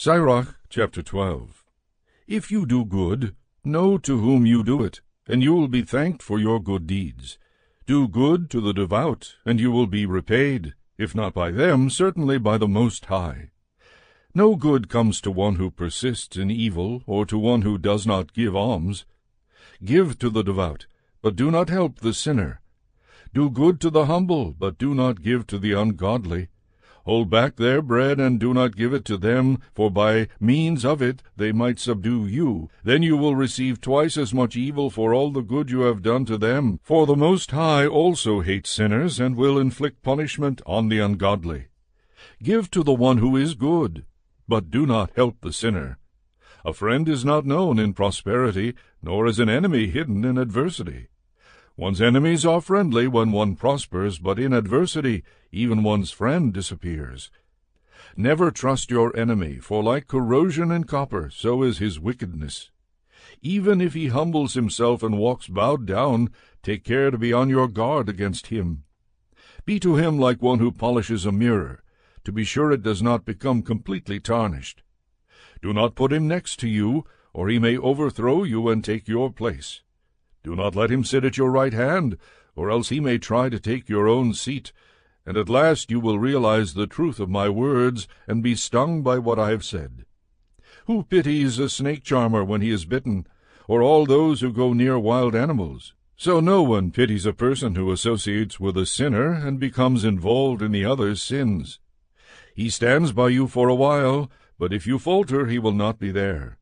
Sirach chapter 12 If you do good, know to whom you do it, and you will be thanked for your good deeds. Do good to the devout, and you will be repaid, if not by them, certainly by the Most High. No good comes to one who persists in evil, or to one who does not give alms. Give to the devout, but do not help the sinner. Do good to the humble, but do not give to the ungodly Hold back their bread, and do not give it to them, for by means of it they might subdue you. Then you will receive twice as much evil for all the good you have done to them. For the Most High also hates sinners, and will inflict punishment on the ungodly. Give to the one who is good, but do not help the sinner. A friend is not known in prosperity, nor is an enemy hidden in adversity. One's enemies are friendly when one prospers, but in adversity even one's friend disappears. Never trust your enemy, for like corrosion in copper, so is his wickedness. Even if he humbles himself and walks bowed down, take care to be on your guard against him. Be to him like one who polishes a mirror, to be sure it does not become completely tarnished. Do not put him next to you, or he may overthrow you and take your place. Do not let him sit at your right hand, or else he may try to take your own seat. And at last you will realize the truth of my words, and be stung by what I have said. Who pities a snake-charmer when he is bitten, or all those who go near wild animals? So no one pities a person who associates with a sinner and becomes involved in the other's sins. He stands by you for a while, but if you falter, he will not be there.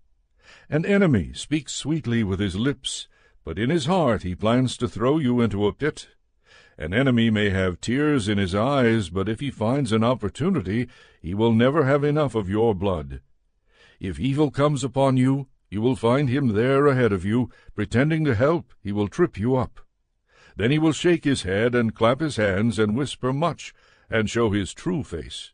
An enemy speaks sweetly with his lips, but in his heart he plans to throw you into a pit. An enemy may have tears in his eyes, but if he finds an opportunity, he will never have enough of your blood. If evil comes upon you, you will find him there ahead of you. Pretending to help, he will trip you up. Then he will shake his head and clap his hands and whisper much, and show his true face.